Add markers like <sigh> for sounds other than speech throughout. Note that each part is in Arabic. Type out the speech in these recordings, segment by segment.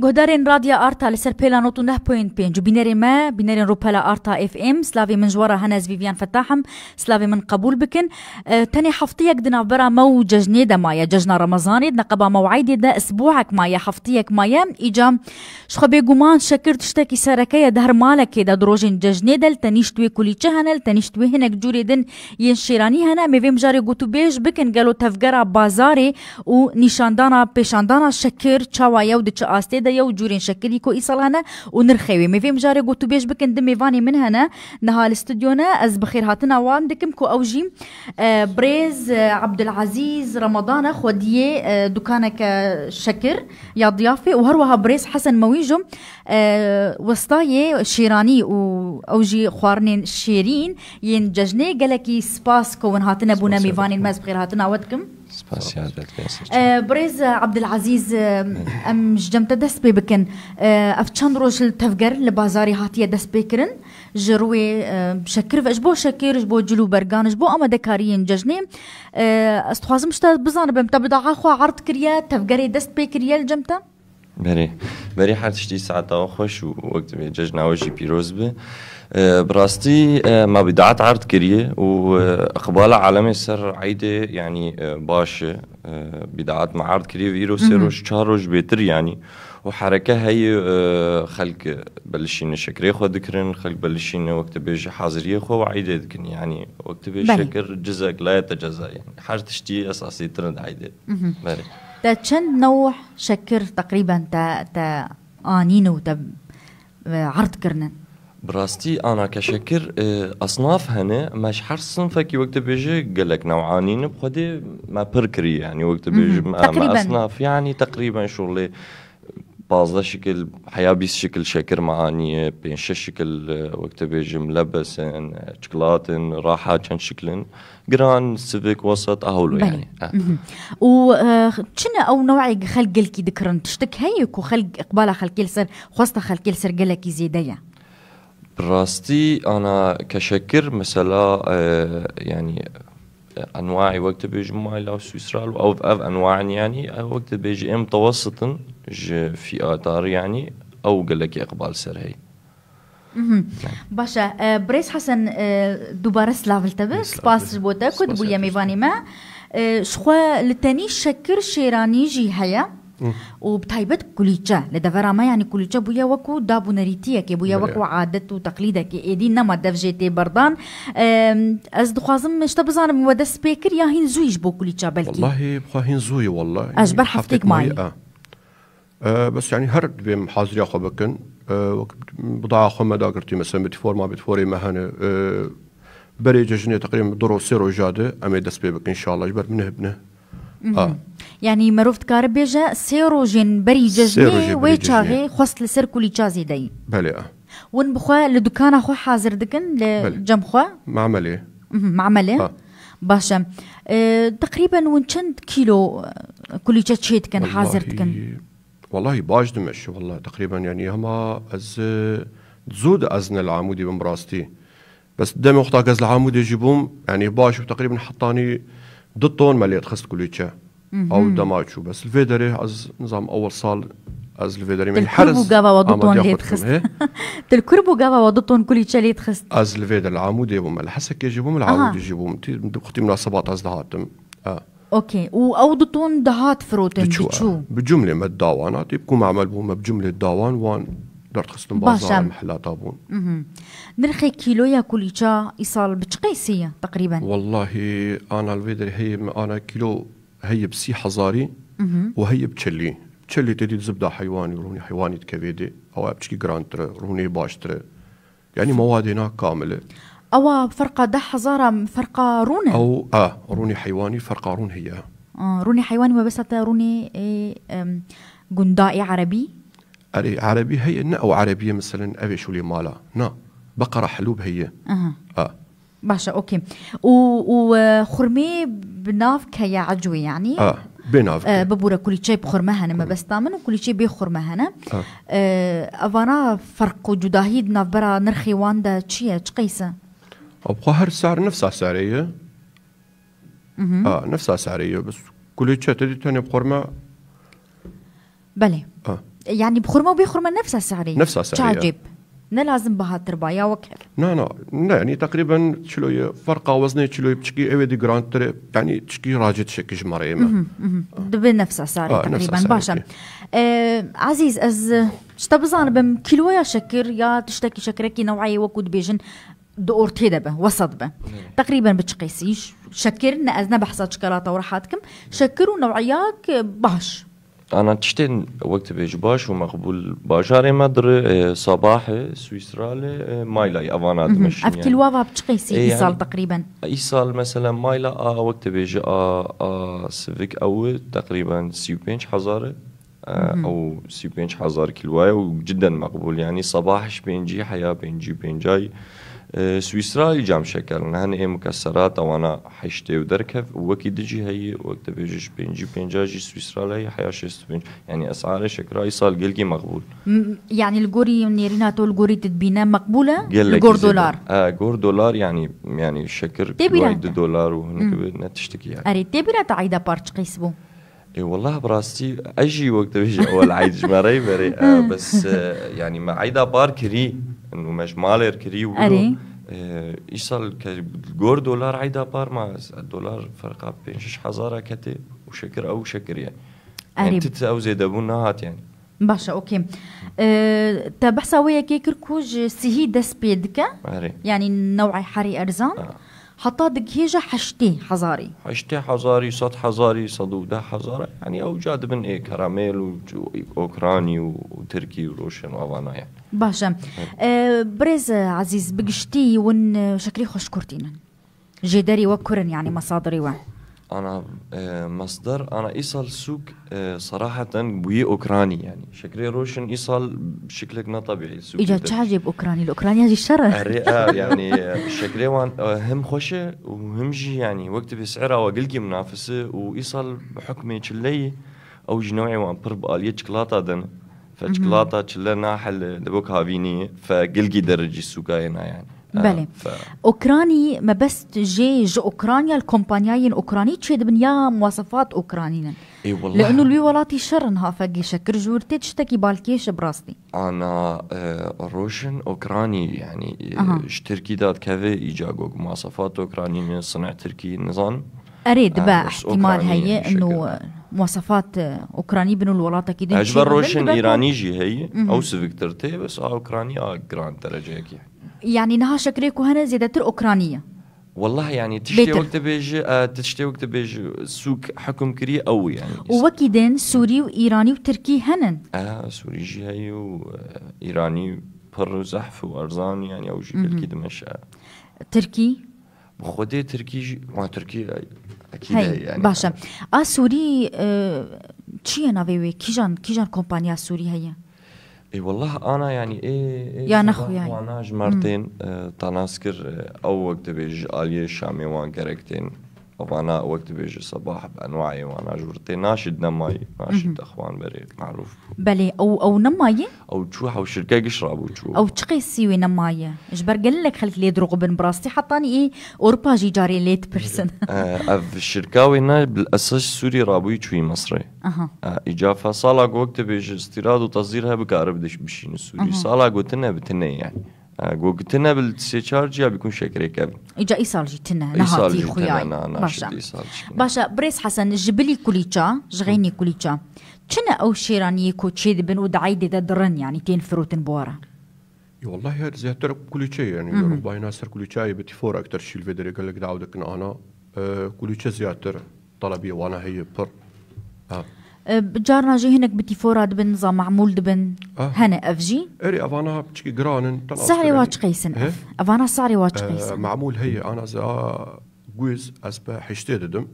Godarên Radya Arta li ser pêla not û neh poyên pênc û bînerên me bînerên Rûpela Arta FM slavê min ji wara hene Vivian Fetahim slavê min qebûl bikin tenê heftiyek di navbera me û cejnê de maye cejna Remezanê di neqeba mewaydê de esbuhek maye heftiyek maye îca ji xwe bêguman şekir tiştekî sereke ye di her malekê de di rojên cejnê de li tenîşt wê kulîçe hene li tenîşt wê hinek curê din yên şêranî hene em êvê mijarê gotûbêj bikin gelo tevgera bazarê û nîşandana pêşandana şekir çawa yew diçe astê de دا یو جورین شکلی کو ایسالانه و نرخوی می ویم جاره گوتو بیش بکن دمی وانی من هنا نهال استودیونه از بخیر هاتن عوام دکم کو او عبدالعزیز آه، بريز آه، عبد العزيز رمضان شکر آه، دكانك شكر يا ضيافه وهروها بريز حسن مويجم اوجی شيراني شیرین ین شيرين ين ججني قالكي سباس كون هاتنا بونا ميفاني الماز بخير هاتنا ودكم بريز عبد العزيز ام جمت دسبي بكن افشان روج التفجر لبازاري هاتيه دسبي كرن جروي شكر فاش بو شكر بو جلو برغان بو اما دكارين ججني استخوازم شتا بزان بمتا بضاعه خو عرض كريا تفجري دسبي كريا الجمتا بری بری هر تشتی ساعت آخوش و وقت به جج نواجی پیروز به آه، براستي آه، ما بدعت عرض كريه واقبال عالمي سر عيده يعني آه، باش بدعات مع عرض كريه ويرو سيروش تشاروش بيتر يعني وحركه هي خلق بلشين شكري خو دكرين خلق بلشين وقت بيجي حاضريه خو وعيده ذكرن يعني وقت بيجي شكر جزاك لا يتجزا يعني حاجه تشتي اساسي ترند عيده بله تا چند نوع شكر تقريبا تا تا آنينو تا عرض كرنن براستي انا كشكر اصناف هنا مش حر صنفك وقت بيجي قال لك نوعانين بخدي ما بركري يعني وقت بيجي ما اصناف يعني تقريبا شغلي بازا شكل حياة بيس شكل شكر معاني بين شكل وقت بيجي ملبس شكلات راحة كان شكل جران سيفيك وسط اهولو يعني أه. و شنو او نوعي خلق لك ذكرن تشتك هيك وخلق اقبال خلق لسر خاصة خلق لسر قال لك زيديه براستي انا كشكر مثلا يعني اه، انواعي وقت بيجي مايل او سويسرا او اف انواع يعني وقت بيجي متوسطا في اطار يعني او قال لك اقبال سرهي باشا اه، بريس حسن اه، دوباره سلاف تبع سباس بوتا كنت بويا ميفاني ما شخوا لتاني شكر شيراني جي هيا وبتايبت كوليتشا لدفرا ما يعني كوليتشا بويا وكو دابو نريتيك بويا وكو عادت وتقليدك ايدي نما دف جيتي بردان از دخوازم مشتا بزانم ودا سبيكر يا هين زويش بو كوليتشا بلكي والله بخوا هين زوي والله يعني اجبر حفتك معي آه. آه بس يعني هرد بهم حاضري اخو بكن آه بضاعة اخو مدا قرتي مثلا بتفور ما بتفوري مهنة آه بري ججني تقريبا درو سيرو جاده امي دسبي بك ان شاء الله اجبر منه بنه آه. يعني مروف كاربيجا سيروجين بري جزمي وي تشاغي جەژنێ وێ چاغێ خۆست لەسەر کولی چازی دەی بەێ آه. ون بخوا لە دوکانە خۆ حاضر دکن لە جەمخوا تقريبا اه باشە تقریبن ون چەند کیلو دكن حاضر دكن والله باش دمش والله تقريبا يعني هما از آه، زود ازن العمودي بمراستي بس دم وقتها كاز العمودي يجيبهم يعني باش تقريبا حطاني دتون مالیت خست كليتشا او دماچو بس الفيدري از نظام اول صال از الفيدري من الحرز تلكربو ودطون ليت خست تلكربو <laughs> قاوا ودطون كل تشاليت خست از الفيدر العمود يبوم الحسك يجيبوم العمود يجيبوم تختي مناسبات از دهاتم اه اوكي واو دطون دهات فروتن بتشو آه. بجمله ما الداوانات يبقوا معمل بهم بجمله داوان وان درت خصهم بازار المحله طابون كيلو كيلويا كليتشا يصل بتقيسيه تقريبا والله انا الفيدري هي انا كيلو هي بسي حزاري وهي بتشلي تشلي تدي زبده حيواني روني حيواني كبيدي او ابشكي جرانتر روني باشتر يعني مواد هنا كامله او فرقه ده حزاره فرقه رونه او اه روني حيواني فرقه رون هي آه روني حيواني ما بس روني إيه جندائي عربي أري عربي هي او عربيه مثلا ابي شو لي مالا نا بقره حلوب هي أه. اه باشا اوكي وخرمي بناف كيا عجوي يعني اه بناف آه ببورا كل شيء بخرمة انا ما بس تامن وكل شيء بخرمة انا آه. آه افانا فرق جداهيد برا نرخي واندا تشيا تقيسه ابقى هر سعر نفسها سعريه اه نفسها سعريه بس كل شيء تدي تاني بخرمه بلي اه يعني بخرمه وبخرمه نفس السعريه نفس السعريه تعجب نلازم بها تربا يا وكر نا نا نا يعني تقريبا تشلو فرقة وزنية تشلو بتشكي ايوه دي جراند تري يعني تشكي راجي تشكي جمري ما نفس ساري آه, آه، تقريبا باشا آه عزيز از شتبزان بم كيلو يا شكر يا تشتكي شكرك نوعي وكود بيجن دور دبا وسط به نعم. تقريبا بتشقيسيش شكر ازنا بحصات شوكولاتة وراحاتكم شكروا نوعياك باش انا تشتين وقت بيج باش ومقبول باجاري مدر آه، صباح آه، سويسرا آه، مايلا افانا دمشق يعني. افتي الوضع بتقيسي ايصال يعني تقريبا ايصال مثلا مايلا آه وقت بيج آه آه سيفيك او تقريبا سيو بينش حزاره او سيوبينش بينج حزار كيلواي وجدا مقبول يعني صباحش بينجي حياه بينجي بينجاي سویسرای جام شکل نه هن ام کسرات وانا حشته و درکف وکی دجی هی وقت بیجش پنجی پنجاجی سویسرای حیاش است پنج یعنی اسعار شکرای سال گلگی مقبول يعني الجوري نيرينا تول جوري تتبينا مقبولة الجور دولار اه جور دولار يعني يعني شكر تبيرا دولار وهنك تشتكي يعني اريد تبيرا تعيدا بارتش قيسبو اي والله براستي اجي وقت بيجي اول عيد جماري بري آه بس آه يعني ما عيدا بار كري انه مالر كري ولو آه يصل كجور دولار عيدا بار ما الدولار فرقه بين حزاره كتي وشكر او شكر يعني يعني او زيد ابو نهات يعني باشا اوكي آه، تبحث ويا كيكركوج كوج سهي دسبيدك يعني نوعي حري ارزان آه. حطاه دقيجة حشتي حزاري حشتي حزاري صد حزاري صدودة حزاري يعني أوجاد من إيه كراميل وأوكراني وتركي وروشن وأوانا يعني باشا اه، بريز عزيز بقشتي ون شكري خوش كورتينا جداري وكرن يعني مصادري وان انا آه، مصدر انا ايصل سوق آه، صراحه بوي اوكراني يعني شكلي روشن ايصل بشكلك ما طبيعي السوق اجا تعجب اوكراني الاوكراني هذه الشر آه، يعني شكلي وان هم خوشه وهم جي يعني وقت بسعرها وقلقي منافسه وايصل بحكمه شلي او جنوعي وان برب اليه شوكولاته دن فشوكولاته شلنا حل دبوك هافيني فقلقي درجي السوق هنا يعني آه، بله اوكراني ما بس جيج اوكرانيا الكومبانياين اوكرانيتش بنيا مواصفات اوكرانيين اي والله لانه الوي ولاتي نها ها شكر كرجورتي تشتكي بالكيش براستي انا آه، روشن اوكراني يعني اشتركي آه، دات كذا ايجاجوك مواصفات اوكرانيين صنع تركي نظام اريد بقى احتمال هي انه مواصفات اوكراني بنو الولاطة كده اجبر روشن ايراني جي هي او سيفيك ترتي بس اوكراني اه درجه يعني يعني نها شكري كهنا زيادة أوكرانية والله يعني تشتي وقت بيج آه، تشتي وقت بيج سوق حكم كري قوي يعني وكيدن سوري وإيراني وتركي هنن اه سوري جهي وإيراني آه، بر وزحف وأرزان يعني أو شيء كده مش تركي بخودي آه. تركي جي... ما تركي أكيد يعني باشا آه سوري آه... چیه كي وی کیجان کیجان کمپانیا سوری هەیە اي والله انا يعني ايه, إيه يا نخو يعني وانا مرتين آه، تناسكر آه، او وقت بيج اليه شامي وان كاركتين طبعا انا وقت بيجي صباح بانواعي وانا جورتي ناشد نماي ناشد اخوان بري معروف بلي او او نماي او تشوح او شركه يشرب وتشوح او تشقي سيوي نماي جبر قال لك خليك لي دروغ بن براستي حطاني ايه اوربا جاري ليت بيرسون <laughs> آه، اف الشركاوي هنا بالاساس سوري رابوي تشوي مصري اها آه، اجا صالك وقت بيجي استيراد وتصديرها بكار بدش بشين سوري صالك وتنه بتنه يعني جو قلتنا بالسي تشارج يا بيكون شكري كابن اجا اي ايصال جيتنا نهارتي خويا برشا برشا بريس حسن جبلي كوليتشا جغيني كوليتشا شنا او شيران يكو تشيد بن ودعيدي دا درن يعني تين فروتن بوارا والله هاد زياتر كوليتشا يعني باي ناصر كوليتشا بتي فور اكثر شي الفيدري قال لك دعودك انا كوليتشا زياتر طلبيه وانا هي بر جارنا جي هناك بتي فوراد بن زا معمول دبن آه. هنا افجي اري افانا بتشكي جرانن سعري واش قيسن اف إيه؟ افانا سعري واش آه، قيسن آه معمول هي انا زا جويز اسبا حشتي ددم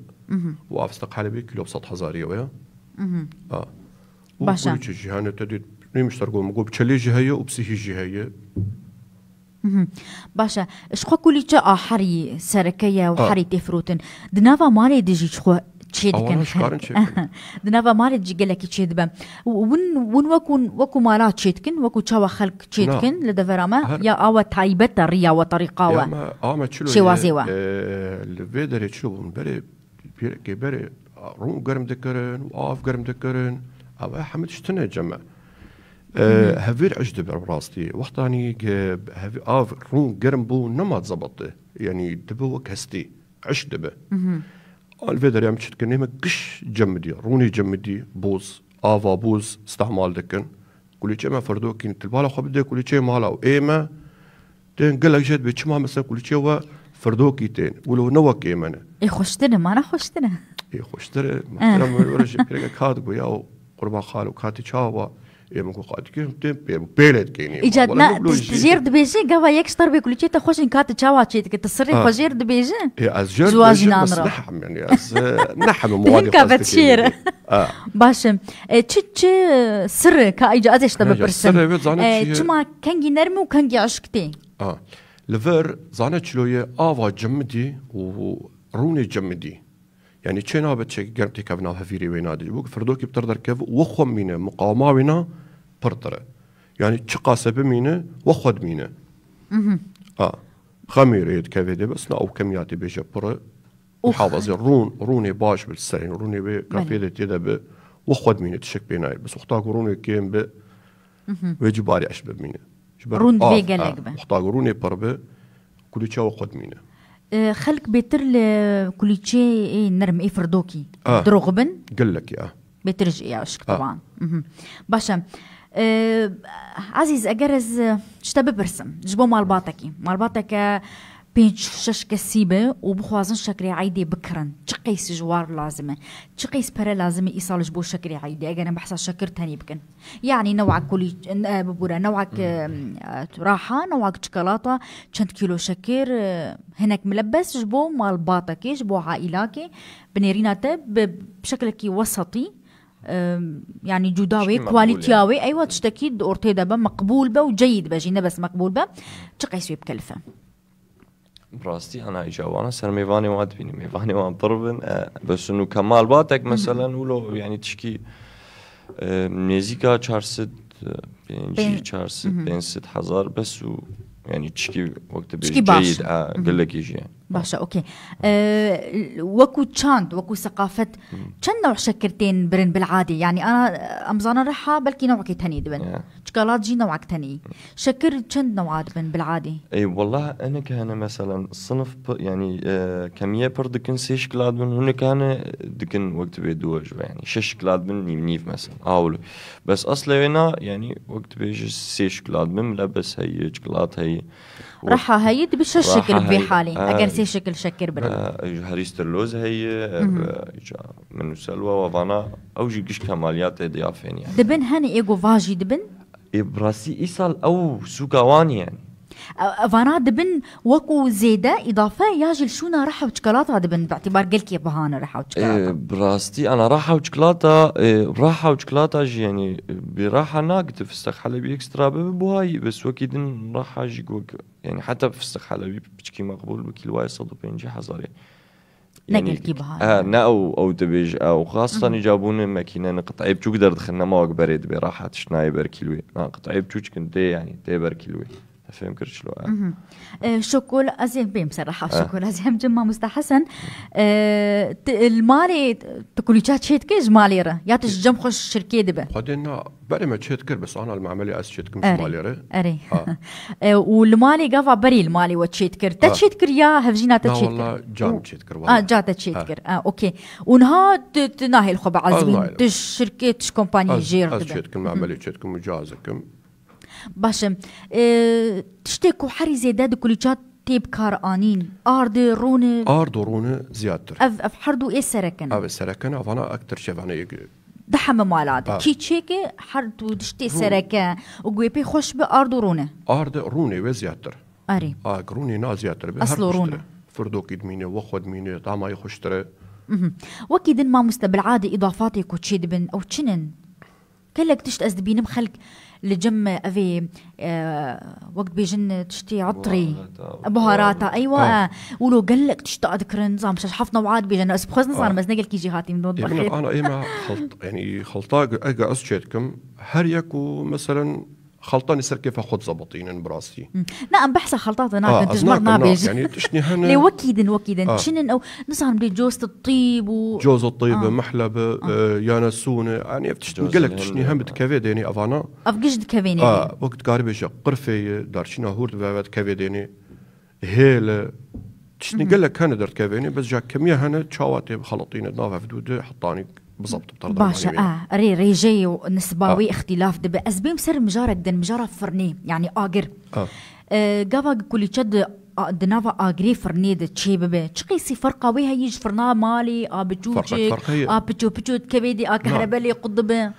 وافستق حلبي كيلو بسط حزاري ويا اه باشا وكل هنا تدي نمش ترقوم هي تشلي جهية جي هي باشا شخوا كولي جاء آه حري سركية آه. وحري تفروتن دنافا مالي ديجي شخوا تشيدكن دنابا مالت جيجلك تشيدبا ون ون وكون وكو مالات تشيدكن وكو تشاوا خلق تشيدكن لدفراما يا اوا تايبتا ريا وطريقا وا ما اما تشلو شوازيوا الفيدر اه، تشلون بري بيركي بري روم قرم دكرن واف قرم دكرن او حمد شتنا جمع اه، هفير اجدب براستي وقتاني هفي اف روم قرم بو نما زبطه يعني دبو هستي عشدبه الفيدر يعمل شت كني ما كش جمدي روني جمدي بوز افا بوز استعمال دكن كل شيء ما فردو كين تلبالا خو بده كل شيء مالا و ايما تن قال لك جد بيتش ما مثلا كل شيء و فردو كيتين ولو نوك ايمنا اي خوشتنا ما انا خوشتنا اي خوشتنا ما ترى ولا شيء كاد يا قربان خالو كاتي تشاوا Είμαι κάτι και πέμπω πέλετ και είναι. Ijat na zjer dibêje gava yek star bê kulîçê te xweşin kat çawa çêdike te serê xwe jêr dibêje? Ez jêr jinan re. Neham yani ez neham muwadî qas dikêre. Başım. Çi çi sırrı ka ijat ez eşte bipirsim. Çima kengî nerm û kengî aşk tê. Li vir zane çiloyê ava cemmidî û rûnê cemmidî. يعني تشينا نو بچه گرمتی که نو هفیری وینا دی بو فردو کی بتر در کف و خو مینه مقاوما وینا پرتر یعنی اه خمیره ایت کف دی بس نو کمیاتی بشه پر و حافظ الرون روني باش بل روني رونی به کافی دی تیده به و بس وقتا روني کیم به و جباری اش رون دیگه لگ به روني رونی پر به کلی چه آه، خلق بيتر كوليتشي ايه نرم اي فردوكي آه. دروغبن قل لك يا بيترج يا عشق آه. طبعا باشا آه عزيز اجرز شتاب برسم جبو مال باطكي مال باطكا بين شش كسيبه وبخوازن شكري عيدي شکری تقيس جوار لازمه تقيس برا لازمه ايصالش بو شكري عيدي ئیساڵش بحس شکری تاني بكن يعني نوعك تەنی آه، ببورا نوعك آه، راحه نوعك شوكولاته شنت كيلو شكر آه، هناك ملبس جبو مال باطك جبو عائلاك بنيرينا تب بشكل كي وسطي يعني جداوي كواليتياوي يعني. ايوه تشتكي اورتيدا مقبول به وجيد باجي بس مقبول به تقيسوي بكلفه براستي انا اجا سر ميفاني ما تبيني ميفاني ما ضربن بس انه كمال باتك مثلا ولو يعني تشكي ميزيكا تشارسد بينجي تشارسد بينسد حزار بس و يعني تشكي وقت تشكي جيد قال لك يجي يعني باشا اوكي أه وكو تشاند وكو ثقافه تشن نوع شكرتين برن بالعادي يعني انا امزانا رحا بلكي نوعك تاني دبن شوكولات جي نوعك تاني شكر تشن نوع دبن بالعادي اي والله انا كان مثلا صنف يعني آه كميه بر دكن سي شوكولات من هنا كان دكن وقت بيدو يعني شش شوكولات بن نيف مثلا اول بس اصلا هنا يعني وقت بي سي شوكولات من ملبس هي شوكولات هي رحا هي بشش شكل بحالي اجر آه، سي شكل شكر بلا هريست اللوز هي اه، من سلوى وفانا او جي كش كماليات ضيافين يعني دبن هاني ايجو فاجي دبن براسي ايصال او سوكاوان يعني فانا دبن وكو زيدا اضافه ياجل شونا راحه وشكلاطة دبن باعتبار قلك يا بهانا راحه وشكلاطة إيه، براستي انا راحه وشكلاطة إيه، راحه وشكلاطه يعني براحه ناقد فستق حلبي اكسترا بهاي بس وكيد راحه جيك يعني حتى فستق حلبي بشكي مقبول بكيل واي صدو بينجي يعني حزاري يعني. نقل يعني كي بها اه نا او او دبيج او خاصة يجابون ماكينة نقطع بتوك قدر دخلنا ما وقبريد براحة شنايبر كيلوي نقطع بتوك كنت يعني تيبر كيلو فهمكر شلو آه، شوكولا ازيم بيم صراحه آه. شوكولا ازيم جما مستحسن آه، المالي تقولي جات شيت كيز مالي را يا تجم خش شركه دبا قدنا بري ما تشيت كر بس انا المعملي اس شيت كم مالي را اري <laughs> والمالي قفا بري المالي وتشيت كر تشيت كر يا هفجينا تشيت والله جام تشيت كر والله اه جات تشيت كر اه اوكي ونها تناهي الخبع عزبين تش شركه تش كومباني جير تشيت كم معملي تشيت كم مجازكم باشە تشتێک و حەری زێدا دکولیچات تێ بکارانین ئاردێ ڕونێ ئارد و ڕونە زیاتر ئەف هەردوو ئێ سەرەکەن ئەێ سەرەکەن ئەوانە ئەکتر شێوانەیەک ده heme malada çîçêkê her du tiştê sereke û guêpê xweş bi ard û rûne Ard rûnê wê ziyattir Erê rûnê naziyatir rûne Firdokî dimîne wexwe dimîne damayê xuştire Wekî din mamoste biladê îdafatê ku çê dibin ew çinin Kelek tişt ez dibînim xelk الجيم افي آه، وقت بيجن تشتي عطري بهاراتا ايوه آه. ولو قال لك تشتا ذكرن زعما مش حفنا وعاد بيجن اس بخزن صار آه. مزنقل كيجي هاتي من المطبخ انا ايما خلط يعني خلطاق اجا أسجدكم هريكو مثلا خلطاني كيف اخذ زبطين براسي نعم بحسا خلطات انا آه تجمر نابج يعني تشني هنا <laughs> لي وكيدن وكيدن آه. او نصهر بدي جوز الطيب و جوز الطيب آه. محلب آه. آه. يانا سونه يعني نقول لك تشني هم ديني افانا افجد كافيني اه وقت كاربيش قرفي دارشينا هورت بابات ديني هيل تشني قلك لك انا درت كافيني بس جاك كميه هنا تشاواتي خلطين نافع فدودة حطاني بالضبط بطرد باشا اه ري ريجي ونسباوي آه. اختلاف دبا ازبي مسر مجارة دن مجارة فرني يعني اجر اه قبا آه كل تشد آه، دنافا اجري فرني تشي ببي تشقيسي فرقة ويها يج فرنا مالي اه بجوجك اه بتشو بتشو كبيدي اه نعم. كهربالي قضبه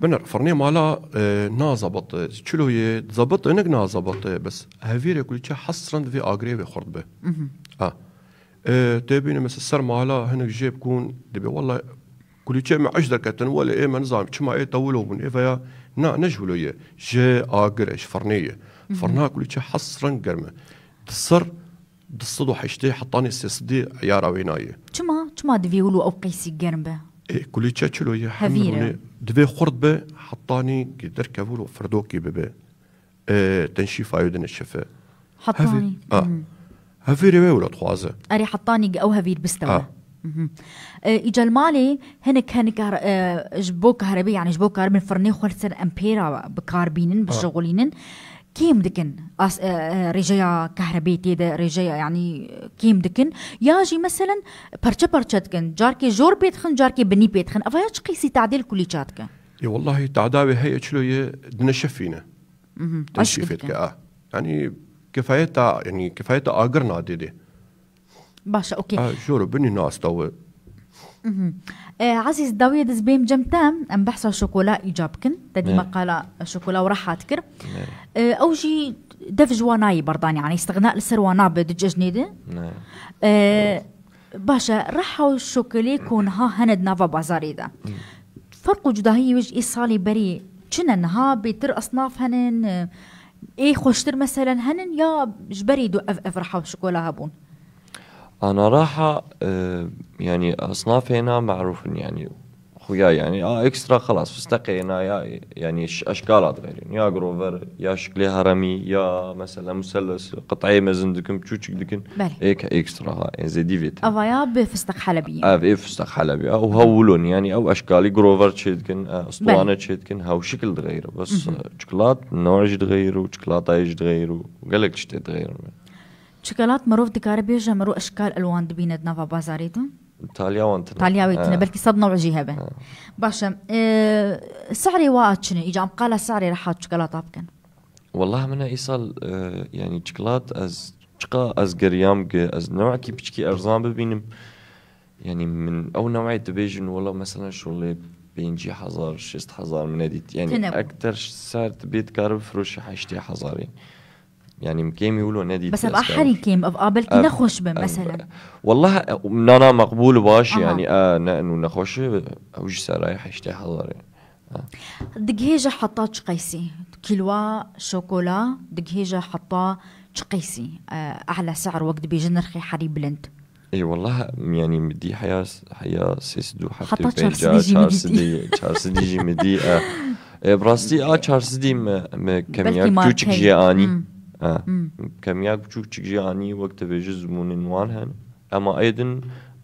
بنر فرني مالا آه، نا نازبط شلو هي زبط انك نازبط بس هافيري كل تشي حصرا في اجري بخرد به اه, آه تبين سر مالا هنك جيب كون دبي والله كل شيء ما عش ذاك ولا إيه ما نظام ما إيه طوله من إيه فيا نا نجولو إيه جاء آقر إيش فرنية فرنا كل شيء حصرا قرمة تصر تصدو حشتي حطاني سيسدي عيارة ويناية شو ما دفيولو أو قيسي قرمة إيه كل شيء شلو إيه دفي خرد به حطاني قدر كفولو فردوكي ببه إيه تنشي فايدن الشفاء حطاني آه. هفيري ولا تخوازه أري حطاني أو هفير بستوى آه. جمالي هن كان كهر... جبو كهربي يعني جبو كهربي من فرني خلصن امبيرا بكاربينن بشغولينن كيم دكن أس... رجايا كهربي تيدا رجايا يعني كيم دكن ياجي مثلا برشا برشا دكن جاركي جور بيتخن جاركي بني بيتخن افايا قيسي تعديل كلي جاتكن اي والله تعداوي هي شلو دنشفينا تنشفيتك اه يعني كفايتها يعني كفايتها اقرنا ديدي دي. باشا اوكي جورو بني ناس توا عزيز داويد زبيم جمتام ام بحث شوكولا ايجابكن تدي نعم. مقالة شوكولا وراح اذكر نعم. آه، او جي دفج وناي برضان يعني استغناء السر ونا بدج جنيدة نعم. آه، باشا راحوا الشوكولي كون ها هند نافا بازاريدا فرقوا جداهي وجه ايصالي بري شنن ها بيتر اصناف هنن آه، ايه خوشتر مثلا هنن يا جبري دو اف اف راحوا الشوكولا هابون انا راح آه، يعني اصناف هنا معروف يعني خويا يعني اه اكسترا خلاص فستقي هنا يا يعني اشكالات غير يا جروفر يا شكلي هرمي يا مثلا مثلث قطعي مازن دكن تشوتشك دكن هيك اكسترا إيه، زي دي فيت افايا بفستق حلبي اه فستق حلبي او هولون يعني او اشكالي جروفر تشيدكن آه، اسطوانه تشيدكن هاو شكل تغير بس شكلات نوع تغير ايش تغير وقال لك تغير شوكولات مروف دکاره بيجا مرو اشكال الوان دبیند نوا بازاريتا تالياوان وانت تاليا وانت آه. بلكي صد نوع جيها بن آه. باشا أه سعري شنو اجا ام قال سعري راح شوكولاته بكن والله منا ايصال أه يعني شوكولات از شقا از قريام از نوع كي بشكي ارزان ببينم يعني من او نوعية تبيجن والله مثلا شو اللي بينجي حزار شست حزار من هديت يعني اكثر سعر تبيت كارب فروشي حشتي حزارين يعني. يعني كيم يقولوا نادي بس ابقى حري كيم ابقى آه، بلكي نخش بم مثلا والله نانا مقبول باش آه. يعني اه انه نخش اوج سرايح اشتي حضر آه. دقهيجة حطا تشقيسي كيلوا شوكولا دقهيجة حطا تشقيسي آه، اعلى سعر وقت بيجن رخي حري بلند اي والله يعني مدي حيا حيا سيس دو حتى تشارس دي تشارس دي جي مدي براستي اه تشارس دي كمية كوتشك جي اني آه. يعني وقت کەمیاک بچووکچک ژیانی وەک دەبێژە زمونینوان هەن ئەمە ئەدن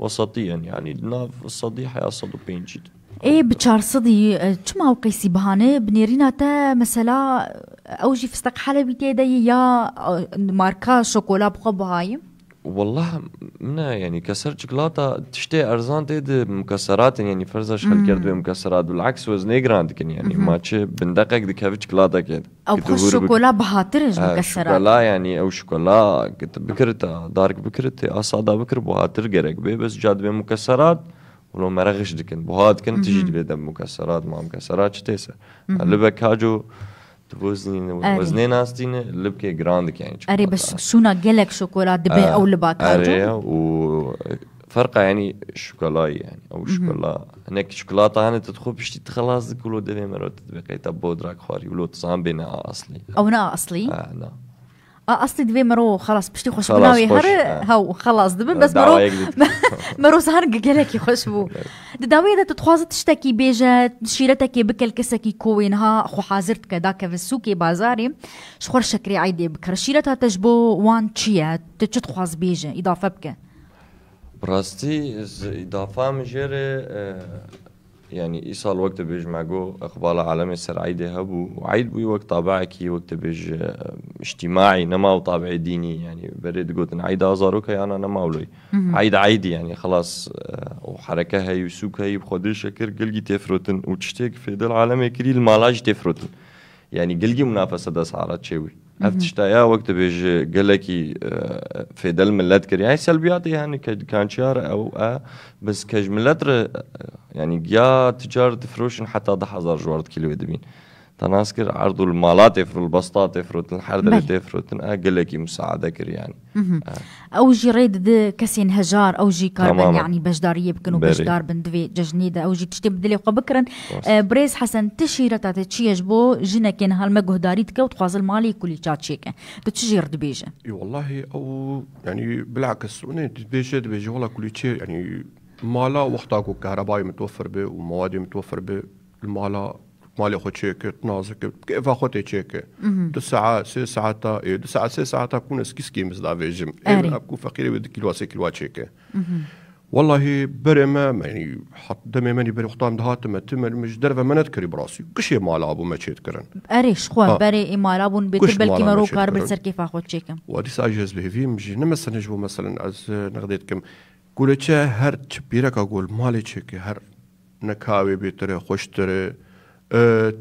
الصدي يعني ینی صدو سەدی حیا 5 اي بتشارصدي شما وقيسي بهانه بنيرينا تا مثلا اوجي فستق حلبي تيدي يا ماركا شوكولا بخو بهايم والله نه يعني كسر شوكولاته تشتي ارزان تيد مكسرات يعني فرزا شحال كردو مكسرات بالعكس وزني جراند كان يعني ماتش بندقك ديك هاف شوكولاته كده او شوكولا بهاترج مكسرات شوكولا يعني او شوكولا كنت بكرتا دارك بكرتا اصادا بكر بهاتر جرك بي بس جاد بي مكسرات ولو مرغش دكن بهات كنت تجي بيد مكسرات ما مكسرات شتيسه لبك هاجو بوزنين وزنين استين لبكي جراند يعني اري بس سونا جلك شوكولات دبي آه او لبات اري و فرقه يعني شوكولاي يعني او شوكولا هناك شوكولاته انا تدخل باش تخلص كلو دبي مرات تبقى تبو دراك خاري ولو تصام بينا اصلي او نا اصلي اه نا اه اصلي دبي مرو خلاص بشتي خشبو ناوي هر هاو خلاص دبي بس مرو مرو سهر قالك خشبو دداوي دا تتخوازت تشتكي بيجا شيرتك بكل كسكي كوينها خو حازرتك داك في السوكي بازاري شخور شكري عيدي بكر شيرتها تجبو وان تشيا تتخواز بيجا اضافه بك براستي اضافه مجري يعني ايصال وقت بيج معجو اقبال عالم عيد هبو وعيد بوي وقت طابعي كي وقت بيج آه، اجتماعي نما وطابعي ديني يعني بريد ان عيد ازاروك انا نما ولوي عيد عيدي يعني خلاص آه، وحركة هي وسوق هي بخدي شكر قلقي تفروتن وتشتيك في دل عالم كري المالاج تفروتن يعني قلقي منافسة دس صارت شوي ئەفتشتا یا وەک دەبێژێ گەلێکی فێدەل ملەت کرد یای سەلبیات يعني, يعني كان دکانچار او ئە بس کەژملەت آه، يعني گیا تجارة فروشن حتى ضحى زار جوارد كيلو دبين تناسكر عرضوا المالا تفرو البسطة تفرو تنحردر تفرو تنقل لك مساعدة كر يعني آه. او جي ريد دي كسين هجار او جي كاربن يعني بجدارية بكنو بجدار بن دوي ججنيدة او جي تشتي بدلي قبكرا آه بريز حسن تشيرة تاتي تشيش بو كين كان هالمجهداري تكو تخواز المالي كل تشاتشيك تتشجير دبيجة اي والله او يعني بالعكس دبيجة دبيجة والله كل تشير يعني مالا وقتاكو كهربائي متوفر به ومواد متوفر به المالا مالی خود چیکه نازکه که و خود چیکه دو ساعت سه ساعت دو ساعت سه ساعت اكون اسكيس كيمز دا فيجم اكون فقير بدي كيلو سي كيلو تشيكه والله برما يعني حط دمي ماني بري خطام دهات ما تمر مش درفة ما نذكري براسي كش ما لابو ما تشيت كرن اريش خو آه. بري ما لابو بتر بلكي مرو كار بتسر كيف اخوت تشيكم ودي ساجز به في مجي نمسا نجبو مثلا از نغديت كم قولتش هر تشبيرك اقول مالي تشيكي هر نكاوي بيتر خوشتر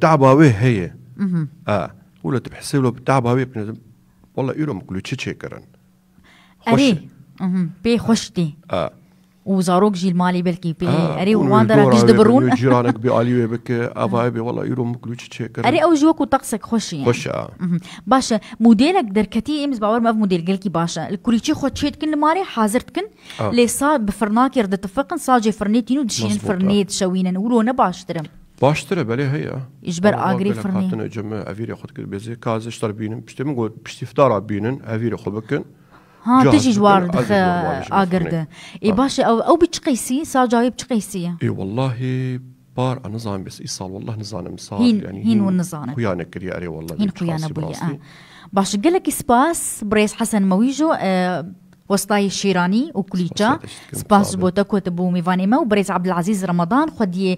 داباوێ هەیە وە تحسێ داباوێ بنم وڵە ئیرۆم کلوچی چێکەرن پێی خوشتی و زارۆک ژیلمالی بلکی پێ ئەری وان دەڕش دەبڕون ژیرانێک بێعالیێ بکە ئاوای بێ وڵە ئیرۆم کلوچی چێکە ئەری ئەو ژوەک و تەقسێک خۆشی خۆش باشە مودێلێک دەرکەتی ئمز باوەرمە مودێلگەلکی باشە کوریچی خۆ چێتکن لماری حازرتکن لێ سا بفرناکێ دەتفقن ساجێ فرنێتین و دشین فرنێت شەوینن ورۆ نە باشترم باشتره بله هيا اجبر اگری فرمی هاتن جمع اویر خود کرد بزی کازش تر بینن پشتی من گفت پشتی فتارا بینن اویر خود بکن ها تجي جوار دخ اقرده اي باشا او او بتشقيسي صار جايب تشقيسيه اي والله بار نظام بس ايصال والله نظام صار يعني هين والنظام خويانا كري اري والله هين خويانا بويا باش قال لك سباس بريس حسن مويجو آه وەستای شیرانی و کولیچە سپاس بۆتە کۆتەبوو میوانێمە و بەرێز عبلعزیز ڕەمەدان خودیێ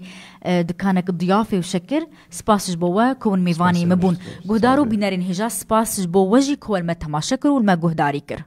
دکانەکە دیافێ و شکر سپاسش بۆەوە کون میوانی مەبوون گودار و بینەرین هێژا سپاسش بۆ وەژی کۆلمە تەماشەکر و مە گوهداری کرد